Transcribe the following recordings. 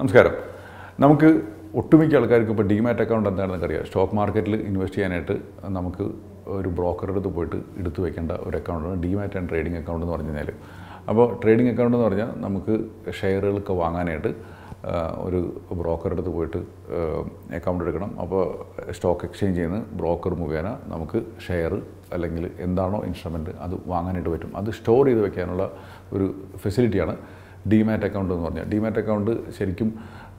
നമസ്കാരം നമുക്ക് ഒട്ടുമിക്ക ആൾക്കാർക്ക് ഇപ്പോൾ ഡിമാറ്റ് അക്കൗണ്ട് എന്താണെന്ന് അറിയാം സ്റ്റോക്ക് മാർക്കറ്റിൽ ഇൻവെസ്റ്റ് ചെയ്യാനായിട്ട് നമുക്ക് ഒരു ബ്രോക്കറുടെ അടുത്ത് പോയിട്ട് എടുത്തു വെക്കേണ്ട ഒരു അക്കൗണ്ടാണ് ഡിമാറ്റ് ആൻഡ് ട്രേഡിംഗ് അക്കൗണ്ട് എന്ന് പറഞ്ഞു കഴിഞ്ഞാൽ അപ്പോൾ ട്രേഡിംഗ് അക്കൗണ്ട് എന്ന് പറഞ്ഞാൽ നമുക്ക് ഷെയറുകളൊക്കെ വാങ്ങാനായിട്ട് ഒരു ബ്രോക്കറുടെ അടുത്ത് പോയിട്ട് അക്കൗണ്ട് എടുക്കണം അപ്പോൾ സ്റ്റോക്ക് എക്സ്ചേഞ്ച് ചെയ്യുന്ന ബ്രോക്കർ മുഖേന നമുക്ക് ഷെയർ അല്ലെങ്കിൽ എന്താണോ ഇൻസ്ട്രുമെൻറ്റ് അത് വാങ്ങാനായിട്ട് പറ്റും അത് സ്റ്റോർ ചെയ്ത് വെക്കാനുള്ള ഒരു ഫെസിലിറ്റിയാണ് ഡിമാറ്റ് അക്കൗണ്ട് എന്ന് പറഞ്ഞാൽ ഡിമാറ്റ് അക്കൗണ്ട് ശരിക്കും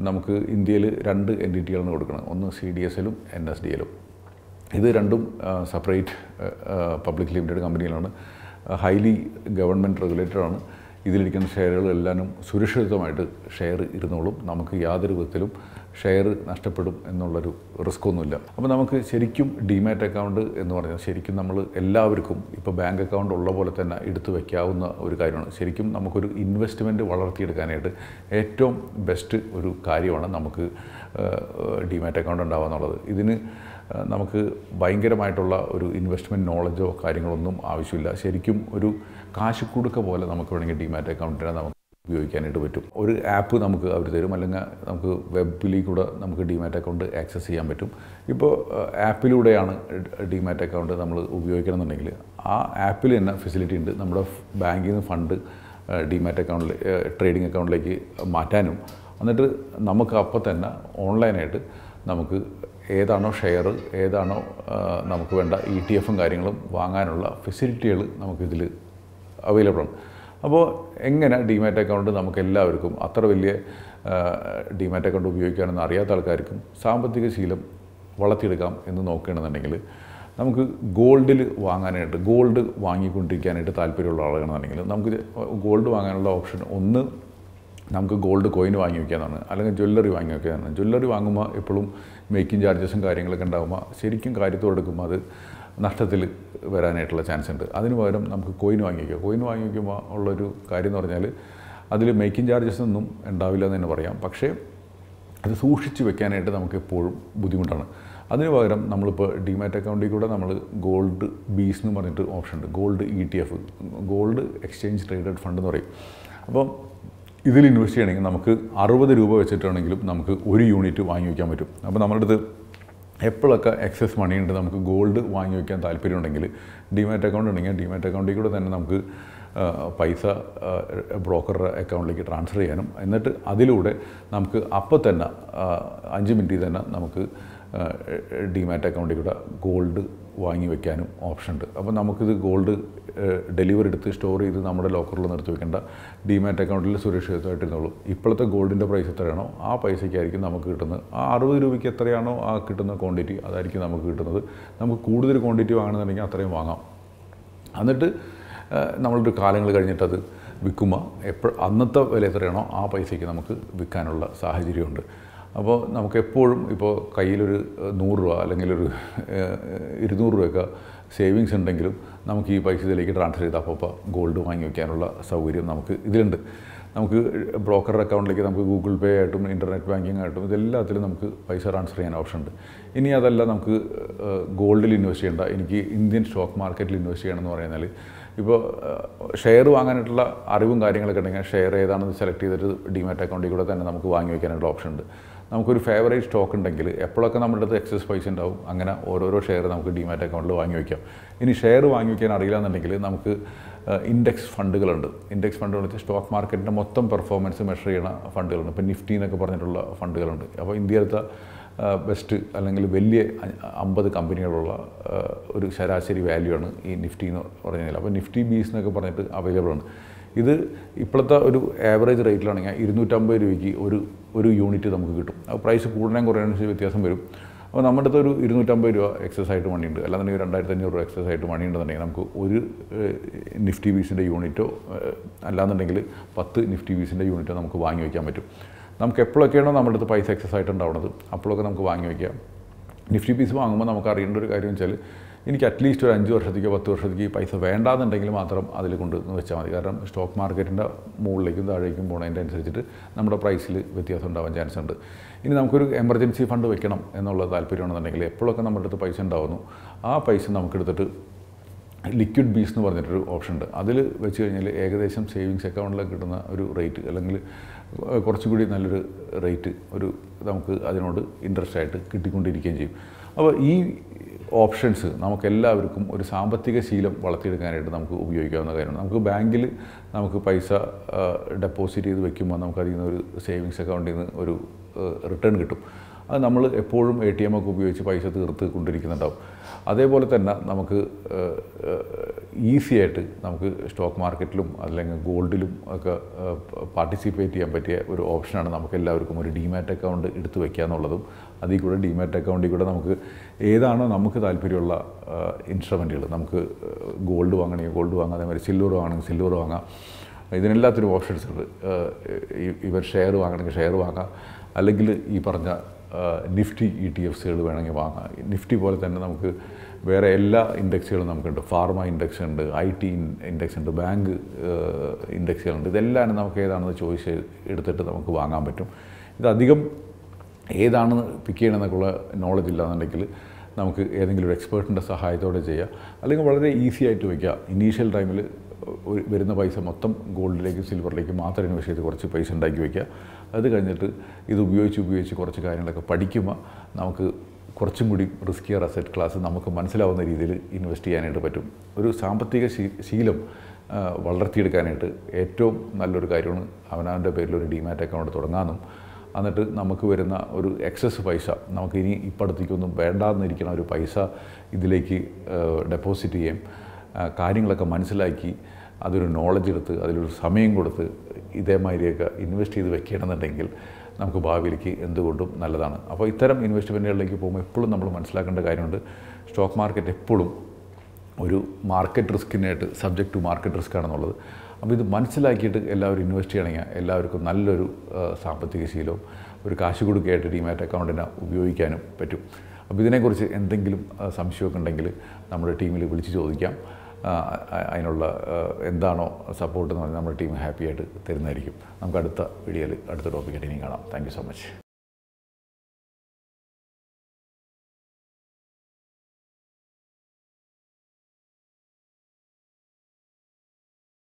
നമുക്ക് ഇന്ത്യയിൽ രണ്ട് എൻ എൻറ്റിറ്റികളാണ് കൊടുക്കുന്നത് ഒന്ന് സി ഡി എസിലും എൻ എസ് ഡി എലും ഇത് രണ്ടും സെപ്പറേറ്റ് പബ്ലിക് ലിമിറ്റഡ് കമ്പനികളാണ് ഹൈലി ഗവൺമെൻറ് റെഗുലേറ്റഡ് ആണ് ഇതിലിരിക്കുന്ന ഷെയറുകളെല്ലാനും സുരക്ഷിതമായിട്ട് ഷെയർ ഇരുന്നോളും നമുക്ക് യാതൊരു വിധത്തിലും ഷെയർ നഷ്ടപ്പെടും എന്നുള്ളൊരു റിസ്ക് ഒന്നുമില്ല അപ്പോൾ നമുക്ക് ശരിക്കും ഡിമാറ്റ് അക്കൗണ്ട് എന്ന് പറഞ്ഞാൽ ശരിക്കും നമ്മൾ എല്ലാവർക്കും ഇപ്പോൾ ബാങ്ക് അക്കൗണ്ട് ഉള്ള പോലെ തന്നെ എടുത്തു വയ്ക്കാവുന്ന ഒരു കാര്യമാണ് ശരിക്കും നമുക്കൊരു ഇൻവെസ്റ്റ്മെൻറ്റ് വളർത്തിയെടുക്കാനായിട്ട് ഏറ്റവും ബെസ്റ്റ് ഒരു കാര്യമാണ് നമുക്ക് ഡിമാറ്റ് അക്കൗണ്ട് ഉണ്ടാവുക എന്നുള്ളത് ഇതിന് നമുക്ക് ഭയങ്കരമായിട്ടുള്ള ഒരു ഇൻവെസ്റ്റ്മെൻറ്റ് നോളജോ കാര്യങ്ങളൊന്നും ആവശ്യമില്ല ശരിക്കും ഒരു കൊടുക്ക പോലെ നമുക്ക് വേണമെങ്കിൽ ഡിമാറ്റ് അക്കൗണ്ടിനെ നമുക്ക് ഉപയോഗിക്കാനായിട്ട് പറ്റും ഒരു ആപ്പ് നമുക്ക് അവർ തരും അല്ലെങ്കിൽ നമുക്ക് വെബിൽ കൂടെ നമുക്ക് ഡിമാറ്റ് അക്കൗണ്ട് ആക്സസ് ചെയ്യാൻ പറ്റും ഇപ്പോൾ ആപ്പിലൂടെയാണ് ഡിമാറ്റ് അക്കൗണ്ട് നമ്മൾ എന്നുണ്ടെങ്കിൽ ആ ആപ്പിൽ തന്നെ ഫെസിലിറ്റി ഉണ്ട് നമ്മുടെ ബാങ്കിൽ നിന്ന് ഫണ്ട് ഡിമാറ്റ് അക്കൗണ്ടിൽ ട്രേഡിംഗ് അക്കൗണ്ടിലേക്ക് മാറ്റാനും എന്നിട്ട് നമുക്ക് അപ്പോൾ തന്നെ ഓൺലൈനായിട്ട് നമുക്ക് ഏതാണോ ഷെയർ ഏതാണോ നമുക്ക് വേണ്ട ഇ ടി എഫും കാര്യങ്ങളും വാങ്ങാനുള്ള ഫെസിലിറ്റികൾ നമുക്കിതിൽ ആണ് അപ്പോൾ എങ്ങനെ ഡിമാറ്റ് അക്കൗണ്ട് നമുക്ക് എല്ലാവർക്കും അത്ര വലിയ ഡിമാറ്റ് അക്കൗണ്ട് ഉപയോഗിക്കാനെന്ന് അറിയാത്ത ആൾക്കാർക്കും സാമ്പത്തിക ശീലം വളർത്തിയെടുക്കാം എന്ന് നോക്കുകയാണെന്നുണ്ടെങ്കിൽ നമുക്ക് ഗോൾഡിൽ വാങ്ങാനായിട്ട് ഗോൾഡ് വാങ്ങിക്കൊണ്ടിരിക്കാനായിട്ട് താല്പര്യമുള്ള ആളുകളാണെന്നുണ്ടെങ്കിൽ നമുക്ക് ഗോൾഡ് വാങ്ങാനുള്ള ഓപ്ഷൻ ഒന്ന് നമുക്ക് ഗോൾഡ് കോയിൻ വാങ്ങി വയ്ക്കാമെന്നാണ് അല്ലെങ്കിൽ ജ്വല്ലറി വാങ്ങി വയ്ക്കാമെന്നാണ് ജ്വല്ലറി വാങ്ങുമ്പോൾ എപ്പോഴും മേക്കിംഗ് ചാർജസും കാര്യങ്ങളൊക്കെ ഉണ്ടാകുമ്പോൾ ശരിക്കും കാര്യത്തോടെടുക്കുമ്പോൾ അത് നഷ്ടത്തിൽ വരാനായിട്ടുള്ള ചാൻസ് ഉണ്ട് അതിന് പകരം നമുക്ക് കോയിൻ വാങ്ങി വയ്ക്കുക കോയിൻ വാങ്ങി വയ്ക്കുമ്പോൾ ഉള്ളൊരു കാര്യം എന്ന് പറഞ്ഞാൽ അതിൽ മേക്കിംഗ് ചാർജസ് ഒന്നും ഉണ്ടാവില്ല എന്ന് തന്നെ പറയാം പക്ഷേ അത് സൂക്ഷിച്ച് വെക്കാനായിട്ട് നമുക്ക് എപ്പോഴും ബുദ്ധിമുട്ടാണ് അതിന് പകരം നമ്മളിപ്പോൾ ഡിമാറ്റ് അക്കൗണ്ടിൽ കൂടെ നമ്മൾ ഗോൾഡ് ബീസ് എന്ന് പറഞ്ഞിട്ട് ഓപ്ഷൻ ഉണ്ട് gold E T F gold exchange traded fund എന്ന് പറയും അപ്പം ഇതിൽ ഇൻവെസ്റ്റ് ചെയ്യണമെങ്കിൽ നമുക്ക് അറുപത് രൂപ വെച്ചിട്ടാണെങ്കിലും നമുക്ക് ഒരു യൂണിറ്റ് വാങ്ങി വയ്ക്കാൻ പറ്റും അപ്പോൾ നമ്മുടെ അടുത്ത് എപ്പോഴൊക്കെ എക്സസ് മണി ഉണ്ട് നമുക്ക് ഗോൾഡ് വാങ്ങി വയ്ക്കാൻ താല്പര്യമുണ്ടെങ്കിൽ ഡിമാറ്റ് അക്കൗണ്ട് ഉണ്ടെങ്കിൽ ഡിമാറ്റ് അക്കൗണ്ടിൽ കൂടെ തന്നെ നമുക്ക് പൈസ ബ്രോക്കറുടെ അക്കൗണ്ടിലേക്ക് ട്രാൻസ്ഫർ ചെയ്യാനും എന്നിട്ട് അതിലൂടെ നമുക്ക് അപ്പോൾ തന്നെ അഞ്ച് മിനിറ്റിൽ തന്നെ നമുക്ക് ഡിമാറ്റ് അക്കൗണ്ടിൽ കൂടെ ഗോൾഡ് വാങ്ങി വയ്ക്കാനും ഓപ്ഷൻ ഉണ്ട് അപ്പോൾ നമുക്കിത് ഗോൾഡ് ഡെലിവറി എടുത്ത് സ്റ്റോർ ചെയ്ത് നമ്മുടെ ലോക്കറിൽ നിർത്തി വെക്കേണ്ട ഡിമാറ്റ് അക്കൗണ്ടിൽ സുരക്ഷിതമായിട്ടിരുന്നുള്ളൂ ഇപ്പോഴത്തെ ഗോൾഡിൻ്റെ പ്രൈസ് എത്രയാണോ ആ പൈസയ്ക്കായിരിക്കും നമുക്ക് കിട്ടുന്നത് ആ അറുപത് രൂപയ്ക്ക് എത്രയാണോ ആ കിട്ടുന്ന ക്വാണ്ടിറ്റി അതായിരിക്കും നമുക്ക് കിട്ടുന്നത് നമുക്ക് കൂടുതൽ ക്വാണ്ടിറ്റി വാങ്ങണമെന്നുണ്ടെങ്കിൽ അത്രയും വാങ്ങാം എന്നിട്ട് നമ്മളൊരു കാലങ്ങൾ കഴിഞ്ഞിട്ടത് വിൽക്കുമ്പോൾ എപ്പോൾ അന്നത്തെ വില എത്രയാണോ ആ പൈസയ്ക്ക് നമുക്ക് വിൽക്കാനുള്ള സാഹചര്യമുണ്ട് അപ്പോൾ നമുക്ക് എപ്പോഴും ഇപ്പോൾ കയ്യിലൊരു നൂറ് രൂപ അല്ലെങ്കിൽ ഒരു ഇരുന്നൂറ് രൂപയൊക്കെ സേവിങ്സ് ഉണ്ടെങ്കിലും നമുക്ക് ഈ പൈസ ഇതിലേക്ക് ട്രാൻസ്ഫർ ചെയ്ത് അപ്പോൾ ഗോൾഡ് വാങ്ങി വയ്ക്കാനുള്ള സൗകര്യം നമുക്ക് ഇതിലുണ്ട് നമുക്ക് ബ്രോക്കറുടെ അക്കൗണ്ടിലേക്ക് നമുക്ക് ഗൂഗിൾ പേ ആയിട്ടും ഇൻ്റർനെറ്റ് ബാങ്കിങ് ആയിട്ടും ഇതെല്ലാത്തിലും നമുക്ക് പൈസ ട്രാൻസ്ഫർ ചെയ്യാൻ ഓപ്ഷൻ ഉണ്ട് ഇനി അതല്ല നമുക്ക് ഗോൾഡിൽ ഇൻവെസ്റ്റ് ചെയ്യേണ്ട എനിക്ക് ഇന്ത്യൻ സ്റ്റോക്ക് മാർക്കറ്റിൽ ഇൻവെസ്റ്റ് ചെയ്യണമെന്ന് പറഞ്ഞാൽ ഇപ്പോൾ ഷെയർ വാങ്ങാനായിട്ടുള്ള അറിവും കാര്യങ്ങളൊക്കെ ഉണ്ടെങ്കിൽ ഷെയർ ഏതാണെന്ന് സെലക്ട് ചെയ്തിട്ട് ഡിമാറ്റ് അക്കൗണ്ടിൽ കൂടെ തന്നെ നമുക്ക് വാങ്ങി വയ്ക്കാനായിട്ടുള്ള ഓപ്ഷൻ ഉണ്ട് നമുക്കൊരു ഫേവറേറ്റ് സ്റ്റോക്ക് ഉണ്ടെങ്കിൽ എപ്പോഴൊക്കെ നമ്മുടെ അടുത്ത് എക്സസ് പൈസ ഉണ്ടാവും അങ്ങനെ ഓരോരോ ഷെയർ നമുക്ക് ഡിമാറ്റ് അക്കൗണ്ടിൽ വാങ്ങി വയ്ക്കാം ഇനി ഷെയർ വാങ്ങി വയ്ക്കാൻ അറിയില്ല എന്നുണ്ടെങ്കിൽ നമുക്ക് ഇൻഡെക്സ് ഫണ്ടുകളുണ്ട് ഇൻഡെക്സ് ഫണ്ട് വെച്ചാൽ സ്റ്റോക്ക് മാർക്കറ്റിൻ്റെ മൊത്തം പെർഫോമൻസ് മെഷർ ചെയ്യുന്ന ഫണ്ടുകളുണ്ട് ഇപ്പോൾ നിഫ്റ്റി എന്നൊക്കെ പറഞ്ഞിട്ടുള്ള ഫണ്ടുകളുണ്ട് അപ്പോൾ ഇന്ത്യയിലത്തെ ബെസ്റ്റ് അല്ലെങ്കിൽ വലിയ അമ്പത് കമ്പനികളുള്ള ഒരു ശരാശരി വാല്യൂ ആണ് ഈ നിഫ്റ്റി എന്ന് പറഞ്ഞാൽ അപ്പോൾ നിഫ്റ്റി ബീസ് എന്നൊക്കെ പറഞ്ഞിട്ട് അവൈലബിൾ ആണ് ഇത് ഇപ്പോഴത്തെ ഒരു ആവറേജ് റേറ്റിലാണെങ്കിൽ ഇരുന്നൂറ്റമ്പത് രൂപയ്ക്ക് ഒരു ഒരു യൂണിറ്റ് നമുക്ക് കിട്ടും പ്രൈസ് കൂടാനും കുറയാനും വ്യത്യാസം വരും അപ്പോൾ നമ്മുടെ അടുത്ത് ഒരു ഇരുന്നൂറ്റമ്പത് രൂപ എക്സസ് ആയിട്ട് മണിയുണ്ട് അല്ലാന്നുണ്ടെങ്കിൽ രണ്ടായിരത്തി അഞ്ഞൂറ് രൂപ എക്സസ് ആയിട്ട് ഉണ്ടെന്നുണ്ടെങ്കിൽ നമുക്ക് ഒരു നിഫ്റ്റി ബീസിൻ്റെ യൂണിറ്റോ അല്ലാന്നുണ്ടെങ്കിൽ പത്ത് നിഫ്റ്റി ബീസിൻ്റെ യൂണിറ്റോ നമുക്ക് വാങ്ങി വയ്ക്കാൻ പറ്റും നമുക്ക് എപ്പോഴൊക്കെയാണോ നമ്മുടെ അടുത്ത് പൈസ എക്സസ് ആയിട്ട് ഉണ്ടാവുന്നത് അപ്പോഴൊക്കെ നമുക്ക് വാങ്ങി വയ്ക്കാം നിഫ്റ്റി പീസ് വാങ്ങുമ്പോൾ നമുക്ക് അറിയേണ്ട ഒരു കാര്യം വെച്ചാൽ എനിക്ക് അറ്റ്ലീസ്റ്റ് ഒരു അഞ്ച് വർഷത്തേക്കോ പത്ത് വർഷത്തേക്ക് പൈസ വേണ്ടാന്നുണ്ടെങ്കിൽ മാത്രം അതിൽ കൊണ്ട് വെച്ചാൽ മതി കാരണം സ്റ്റോക്ക് മാർക്കറ്റിൻ്റെ മുകളിലേക്കും താഴേക്കും പോകുന്നതിൻ്റെ അനുസരിച്ചിട്ട് നമ്മുടെ പ്രൈസിൽ വ്യത്യാസം ഉണ്ടാവാൻ ചാൻസ് ഉണ്ട് ഇനി നമുക്കൊരു എമർജൻസി ഫണ്ട് വെക്കണം എന്നുള്ള താല്പര്യമാണെന്നുണ്ടെങ്കിൽ എപ്പോഴൊക്കെ നമ്മുടെ അടുത്ത് പൈസ ഉണ്ടാവുന്നു ആ പൈസ നമുക്കെടുത്തിട്ട് ലിക്വിഡ് ബീസ് എന്ന് പറഞ്ഞിട്ടൊരു ഓപ്ഷൻ ഉണ്ട് അതിൽ വെച്ച് കഴിഞ്ഞാൽ ഏകദേശം സേവിങ്സ് അക്കൗണ്ടിലൊക്കെ കിട്ടുന്ന ഒരു റേറ്റ് അല്ലെങ്കിൽ കുറച്ചുകൂടി നല്ലൊരു റേറ്റ് ഒരു നമുക്ക് അതിനോട് ഇൻട്രസ്റ്റ് ആയിട്ട് കിട്ടിക്കൊണ്ടിരിക്കുകയും ചെയ്യും അപ്പോൾ ഈ ഓപ്ഷൻസ് നമുക്ക് എല്ലാവർക്കും ഒരു സാമ്പത്തിക ശീലം വളർത്തിയെടുക്കാനായിട്ട് നമുക്ക് ഉപയോഗിക്കാവുന്ന കാര്യമാണ് നമുക്ക് ബാങ്കിൽ നമുക്ക് പൈസ ഡെപ്പോസിറ്റ് ചെയ്ത് വെക്കുമ്പോൾ നമുക്ക് അതിൽ നിന്ന് ഒരു സേവിങ്സ് അക്കൗണ്ടിൽ നിന്ന് ഒരു റിട്ടേൺ കിട്ടും അത് നമ്മൾ എപ്പോഴും എ ടി എം ഒക്കെ ഉപയോഗിച്ച് പൈസ തീർത്ത് കൊണ്ടിരിക്കുന്നുണ്ടാവും അതേപോലെ തന്നെ നമുക്ക് ഈസി ആയിട്ട് നമുക്ക് സ്റ്റോക്ക് മാർക്കറ്റിലും അല്ലെങ്കിൽ ഗോൾഡിലും ഒക്കെ പാർട്ടിസിപ്പേറ്റ് ചെയ്യാൻ പറ്റിയ ഒരു ഓപ്ഷനാണ് നമുക്ക് എല്ലാവർക്കും ഒരു ഡിമാറ്റ് അക്കൗണ്ട് എടുത്തു വയ്ക്കുക എന്നുള്ളതും അതിൽ കൂടെ ഡിമാറ്റ് അക്കൗണ്ടിൽ കൂടെ നമുക്ക് ഏതാണോ നമുക്ക് താല്പര്യമുള്ള ഇൻസ്ട്രുമെൻറ്റുകൾ നമുക്ക് ഗോൾഡ് വാങ്ങണമെങ്കിൽ ഗോൾഡ് വാങ്ങാം അതേമാതിരി സിൽവർ വാങ്ങണമെങ്കിൽ സിൽവർ വാങ്ങാം ഇതിനെല്ലാത്തിനും ഓപ്ഷൻസ് ഉണ്ട് ഇവർ ഷെയർ വാങ്ങണമെങ്കിൽ ഷെയർ വാങ്ങാം അല്ലെങ്കിൽ ഈ പറഞ്ഞ നിഫ്റ്റി ഇ ടി എഫ്സുകൾ വേണമെങ്കിൽ വാങ്ങാം നിഫ്റ്റി പോലെ തന്നെ നമുക്ക് വേറെ എല്ലാ ഇൻഡെക്സുകളും നമുക്കുണ്ട് ഫാർമ ഇൻഡെക്സ് ഉണ്ട് ഐ ടി ഇൻഡെക്സ് ഉണ്ട് ബാങ്ക് ഇൻഡെക്സുകളുണ്ട് ഇതെല്ലാം നമുക്ക് ഏതാണെന്ന് ചോയ്സ് എടുത്തിട്ട് നമുക്ക് വാങ്ങാൻ പറ്റും ഇതധികം ഏതാണ് പിക്ക് ചെയ്യണമെന്നൊക്കെയുള്ള നോളജ് ഇല്ലാന്നുണ്ടെങ്കിൽ നമുക്ക് ഏതെങ്കിലും ഒരു എക്സ്പേർട്ടിൻ്റെ സഹായത്തോടെ ചെയ്യാം അല്ലെങ്കിൽ വളരെ ഈസി ആയിട്ട് വയ്ക്കുക ഇനീഷ്യൽ ടൈമിൽ വരുന്ന പൈസ മൊത്തം ഗോൾഡിലേക്കും സിൽവറിലേക്കും മാത്രം ഇൻവെസ്റ്റ് ചെയ്ത് കുറച്ച് പൈസ ഉണ്ടാക്കി വയ്ക്കുക അത് കഴിഞ്ഞിട്ട് ഇത് ഉപയോഗിച്ച് ഉപയോഗിച്ച് കുറച്ച് കാര്യങ്ങളൊക്കെ പഠിക്കുമ്പോൾ നമുക്ക് കുറച്ചും കൂടി റിസ്കിയർ അസെറ്റ് ക്ലാസ് നമുക്ക് മനസ്സിലാവുന്ന രീതിയിൽ ഇൻവെസ്റ്റ് ചെയ്യാനായിട്ട് പറ്റും ഒരു സാമ്പത്തിക ശീലം വളർത്തിയെടുക്കാനായിട്ട് ഏറ്റവും നല്ലൊരു കാര്യമാണ് അവനവൻ്റെ പേരിൽ ഒരു ഡിമാറ്റ് അക്കൗണ്ട് തുടങ്ങാനും എന്നിട്ട് നമുക്ക് വരുന്ന ഒരു എക്സസ് പൈസ നമുക്ക് ഇനി ഇപ്പടുത്തേക്കൊന്നും വേണ്ടാന്നിരിക്കുന്ന ഒരു പൈസ ഇതിലേക്ക് ഡെപ്പോസിറ്റ് ചെയ്യാം കാര്യങ്ങളൊക്കെ മനസ്സിലാക്കി അതൊരു നോളജ് എടുത്ത് അതിലൊരു സമയം കൊടുത്ത് ഇതേമാതിരിയൊക്കെ ഇൻവെസ്റ്റ് ചെയ്ത് വെക്കണമെന്നുണ്ടെങ്കിൽ നമുക്ക് ഭാവിയിലേക്ക് എന്തുകൊണ്ടും നല്ലതാണ് അപ്പോൾ ഇത്തരം ഇൻവെസ്റ്റ്മെൻറ്റുകളിലേക്ക് പോകുമ്പോൾ എപ്പോഴും നമ്മൾ മനസ്സിലാക്കേണ്ട കാര്യമുണ്ട് സ്റ്റോക്ക് മാർക്കറ്റ് എപ്പോഴും ഒരു മാർക്കറ്റ് റിസ്കിനായിട്ട് സബ്ജക്റ്റ് ടു മാർക്കറ്റ് റിസ്ക് ആണെന്നുള്ളത് അപ്പോൾ ഇത് മനസ്സിലാക്കിയിട്ട് എല്ലാവരും ഇൻവെസ്റ്റ് ചെയ്യണമെങ്കിൽ എല്ലാവർക്കും നല്ലൊരു സാമ്പത്തിക ശീലവും ഒരു കാശ് കൊടുക്കുകയായിട്ട് ഡിമാറ്റ് അക്കൗണ്ടിനെ ഉപയോഗിക്കാനും പറ്റും അപ്പോൾ ഇതിനെക്കുറിച്ച് എന്തെങ്കിലും സംശയമൊക്കെ ഉണ്ടെങ്കിൽ നമ്മുടെ ടീമിൽ വിളിച്ച് ചോദിക്കാം അതിനുള്ള എന്താണോ സപ്പോർട്ട് എന്ന് പറഞ്ഞാൽ നമ്മുടെ ടീം ഹാപ്പിയായിട്ട് തരുന്നതായിരിക്കും നമുക്ക് അടുത്ത വീഡിയോയിൽ അടുത്ത ടോപ്പിക്കായിട്ട് ഇനിയും കാണാം താങ്ക് സോ മച്ച്